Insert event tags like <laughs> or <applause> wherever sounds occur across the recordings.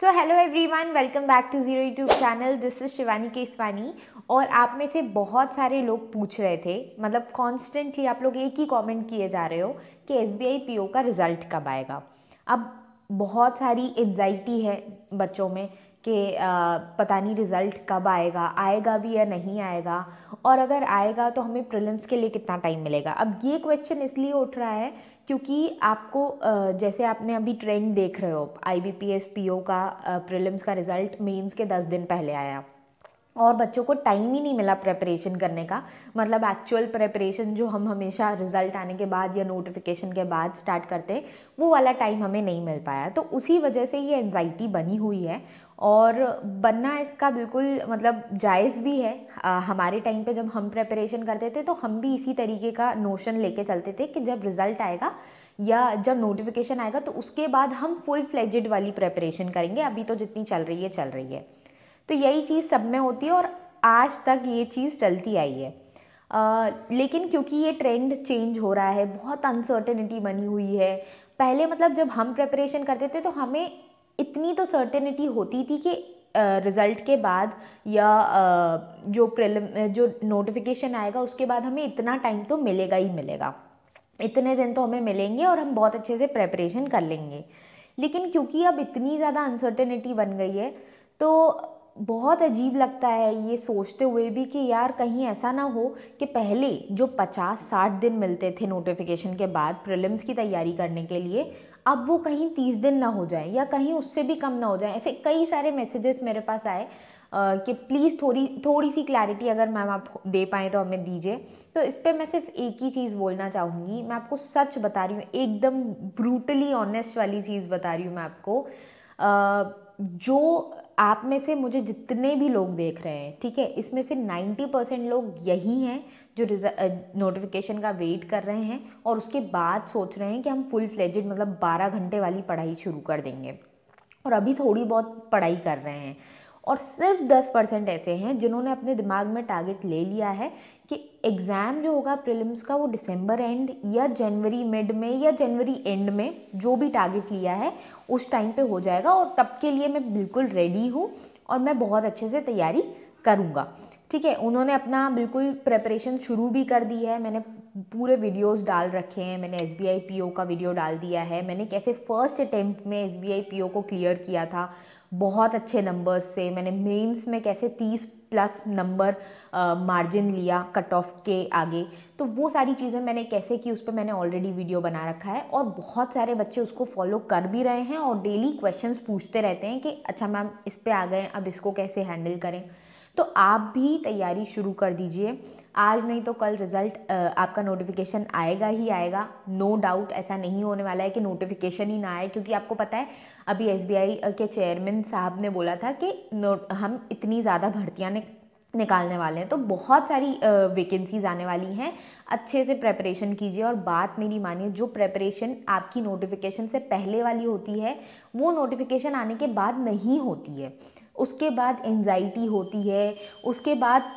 So hello everyone welcome back to zero YouTube channel this is Shivani Keswani और आप में से बहुत सारे लोग पूछ रहे थे मतलब कॉन्स्टेंटली आप लोग एक ही कमेंट किए जा रहे हो कि एस बी का रिज़ल्ट कब आएगा अब बहुत सारी एग्जाइटी है बच्चों में कि पता नहीं रिज़ल्ट कब आएगा आएगा भी या नहीं आएगा और अगर आएगा तो हमें प्रिलिम्स के लिए कितना टाइम मिलेगा अब ये क्वेश्चन इसलिए उठ रहा है क्योंकि आपको जैसे आपने अभी ट्रेंड देख रहे हो I B P S P O का प्रिलिम्स का रिज़ल्ट मेंस के दस दिन पहले आया और बच्चों को टाइम ही नहीं मिला प्रेपरेशन करने का मतलब एक्चुअल प्रेपरेशन जो हम हमेशा रिज़ल्ट आने के बाद या नोटिफिकेशन के बाद स्टार्ट करते हैं वो वाला टाइम हमें नहीं मिल पाया तो उसी वजह से ये एनजाइटी बनी हुई है और बनना इसका बिल्कुल मतलब जायज़ भी है आ, हमारे टाइम पे जब हम प्रेपरेशन करते थे तो हम भी इसी तरीके का नोशन लेके चलते थे कि जब रिज़ल्ट आएगा या जब नोटिफिकेशन आएगा तो उसके बाद हम फुल फ्लेजेड वाली प्रेपरेशन करेंगे अभी तो जितनी चल रही है चल रही है तो यही चीज़ सब में होती है और आज तक ये चीज़ चलती आई है आ, लेकिन क्योंकि ये ट्रेंड चेंज हो रहा है बहुत अनसर्टेनिटी बनी हुई है पहले मतलब जब हम प्रेपरेशन करते थे तो हमें इतनी तो सर्टेनिटी होती थी कि रिज़ल्ट के बाद या जो प्रिलिम जो नोटिफिकेशन आएगा उसके बाद हमें इतना टाइम तो मिलेगा ही मिलेगा इतने दिन तो हमें मिलेंगे और हम बहुत अच्छे से प्रेपरेशन कर लेंगे लेकिन क्योंकि अब इतनी ज़्यादा अनसर्टेनिटी बन गई है तो बहुत अजीब लगता है ये सोचते हुए भी कि यार कहीं ऐसा ना हो कि पहले जो 50-60 दिन मिलते थे नोटिफिकेशन के बाद प्रिलिम्स की तैयारी करने के लिए अब वो कहीं तीस दिन ना हो जाए या कहीं उससे भी कम ना हो जाए ऐसे कई सारे मैसेजेस मेरे पास आए कि प्लीज़ थोड़ी थोड़ी सी क्लैरिटी अगर मैम आप दे पाएँ तो हमें दीजिए तो इस पर मैं सिर्फ एक ही चीज़ बोलना चाहूँगी मैं आपको सच बता रही हूँ एकदम ब्रूटली ऑनेस्ट वाली चीज़ बता रही हूँ मैं आपको जो आप में से मुझे जितने भी लोग देख रहे हैं ठीक है इसमें से 90 परसेंट लोग यही हैं जो नोटिफिकेशन का वेट कर रहे हैं और उसके बाद सोच रहे हैं कि हम फुल फ्लेजेड मतलब 12 घंटे वाली पढ़ाई शुरू कर देंगे और अभी थोड़ी बहुत पढ़ाई कर रहे हैं और सिर्फ दस परसेंट ऐसे हैं जिन्होंने अपने दिमाग में टारगेट ले लिया है कि एग्ज़ाम जो होगा प्रिलिम्स का वो दिसंबर एंड या जनवरी मिड में या जनवरी एंड में जो भी टारगेट लिया है उस टाइम पे हो जाएगा और तब के लिए मैं बिल्कुल रेडी हूँ और मैं बहुत अच्छे से तैयारी करूँगा ठीक है उन्होंने अपना बिल्कुल प्रेपरेशन शुरू भी कर दी है मैंने पूरे वीडियोस डाल रखे हैं मैंने S B I P O का वीडियो डाल दिया है मैंने कैसे फ़र्स्ट अटैम्प्ट में S B I P O को क्लियर किया था बहुत अच्छे नंबर्स से मैंने मेंस में कैसे 30 प्लस नंबर मार्जिन लिया कट ऑफ के आगे तो वो सारी चीज़ें मैंने कैसे की उस पर मैंने ऑलरेडी वीडियो बना रखा है और बहुत सारे बच्चे उसको फॉलो कर भी रहे हैं और डेली क्वेश्चंस पूछते रहते हैं कि अच्छा मैम इस पर आ गए अब इसको कैसे हैंडल करें तो आप भी तैयारी शुरू कर दीजिए आज नहीं तो कल रिजल्ट आपका नोटिफिकेशन आएगा ही आएगा नो no डाउट ऐसा नहीं होने वाला है कि नोटिफिकेशन ही ना आए क्योंकि आपको पता है अभी एस के चेयरमैन साहब ने बोला था कि हम इतनी ज़्यादा भर्तियाँ निकालने वाले हैं तो बहुत सारी वेकेंसीज आने वाली हैं अच्छे से प्रेपरेशन कीजिए और बात मेरी मानिए जो प्रेपरेशन आपकी नोटिफिकेशन से पहले वाली होती है वो नोटिफिकेशन आने के बाद नहीं होती है उसके बाद एनजाइटी होती है उसके बाद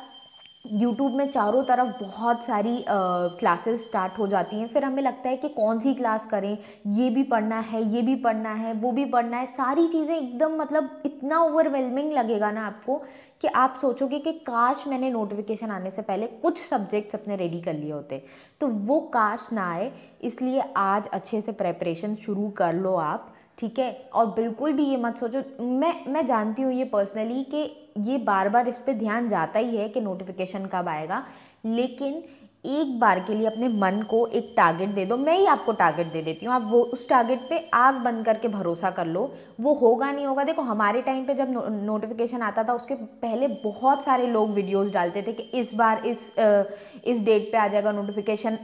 यूट्यूब में चारों तरफ बहुत सारी क्लासेस uh, स्टार्ट हो जाती हैं फिर हमें लगता है कि कौन सी क्लास करें ये भी पढ़ना है ये भी पढ़ना है वो भी पढ़ना है सारी चीज़ें एकदम मतलब इतना ओवरवेलमिंग लगेगा ना आपको कि आप सोचोगे कि काश मैंने नोटिफिकेशन आने से पहले कुछ सब्जेक्ट्स अपने रेडी कर लिए होते तो वो काश ना आए इसलिए आज अच्छे से प्रेपरेशन शुरू कर लो आप ठीक है और बिल्कुल भी ये मत सोचो मैं मैं जानती हूँ ये पर्सनली कि ये बार बार इस पर ध्यान जाता ही है कि नोटिफिकेशन कब आएगा लेकिन एक बार के लिए अपने मन को एक टारगेट दे दो मैं ही आपको टारगेट दे देती हूँ आप वो उस टारगेट पे आग बंद करके भरोसा कर लो वो होगा नहीं होगा देखो हमारे टाइम पे जब नो, नोटिफिकेशन आता था उसके पहले बहुत सारे लोग वीडियोस डालते थे कि इस बार इस इस डेट पे आ जाएगा नोटिफिकेशन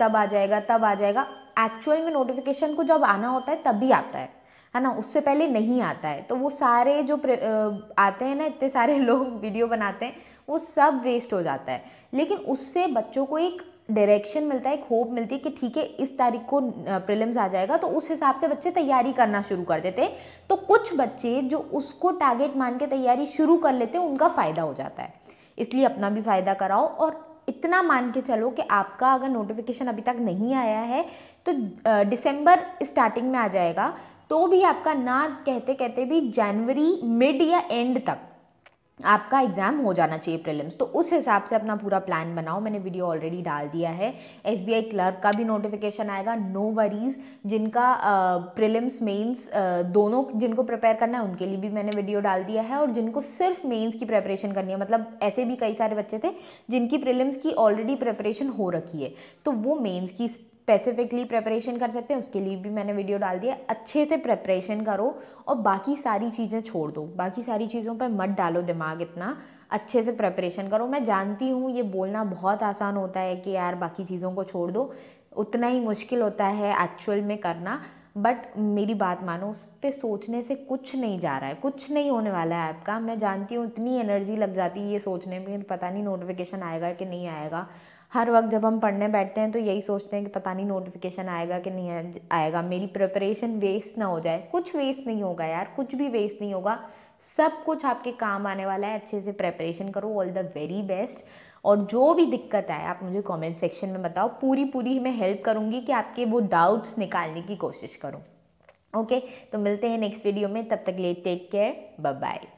तब आ जाएगा तब आ जाएगा एक्चुअल में नोटिफिकेशन को जब आना होता है तभी आता है है ना उससे पहले नहीं आता है तो वो सारे जो आते हैं ना इतने सारे <laughs> लोग वीडियो बनाते हैं वो सब वेस्ट हो जाता है लेकिन उससे बच्चों को एक डायरेक्शन मिलता है एक होप मिलती है कि ठीक है इस तारीख को प्रिलिम्स आ जाएगा तो उस हिसाब से बच्चे तैयारी करना शुरू कर देते हैं तो कुछ बच्चे जो उसको टारगेट मान के तैयारी शुरू कर लेते हैं उनका फ़ायदा हो जाता है इसलिए अपना भी फ़ायदा कराओ और इतना मान के चलो कि आपका अगर नोटिफिकेशन अभी तक नहीं आया है तो दिसंबर स्टार्टिंग में आ जाएगा तो भी आपका ना कहते कहते भी जनवरी मिड या एंड तक आपका एग्ज़ाम हो जाना चाहिए प्रीलिम्स तो उस हिसाब से अपना पूरा प्लान बनाओ मैंने वीडियो ऑलरेडी डाल दिया है एस क्लर्क का भी नोटिफिकेशन आएगा नो वरीज जिनका प्रीलिम्स मेंस दोनों जिनको प्रिपेयर करना है उनके लिए भी मैंने वीडियो डाल दिया है और जिनको सिर्फ मेंस की प्रिपरेशन करनी है मतलब ऐसे भी कई सारे बच्चे थे जिनकी प्रिलिम्स की ऑलरेडी प्रिपरेशन हो रखी है तो वो मेन्स की स्पेसिफिकली प्रेपरेशन कर सकते हैं उसके लिए भी मैंने वीडियो डाल दिया अच्छे से प्रेपरेशन करो और बाकी सारी चीज़ें छोड़ दो बाकी सारी चीज़ों पर मत डालो दिमाग इतना अच्छे से प्रेपरेशन करो मैं जानती हूँ ये बोलना बहुत आसान होता है कि यार बाकी चीज़ों को छोड़ दो उतना ही मुश्किल होता है एक्चुअल में करना बट मेरी बात मानो उस पर सोचने से कुछ नहीं जा रहा है कुछ नहीं होने वाला है आपका मैं जानती हूँ इतनी एनर्जी लग जाती है ये सोचने में पता नहीं नोटिफिकेशन आएगा कि नहीं आएगा हर वक्त जब हम पढ़ने बैठते हैं तो यही सोचते हैं कि पता नहीं नोटिफिकेशन आएगा कि नहीं आएगा मेरी प्रिपरेशन वेस्ट ना हो जाए कुछ वेस्ट नहीं होगा यार कुछ भी वेस्ट नहीं होगा सब कुछ आपके काम आने वाला है अच्छे से प्रेपरेशन करो ऑल द वेरी बेस्ट और जो भी दिक्कत आए आप मुझे कमेंट सेक्शन में बताओ पूरी पूरी मैं हेल्प करूँगी कि आपके वो डाउट्स निकालने की कोशिश करूँ ओके okay? तो मिलते हैं नेक्स्ट वीडियो में तब तक ले टेक केयर बाय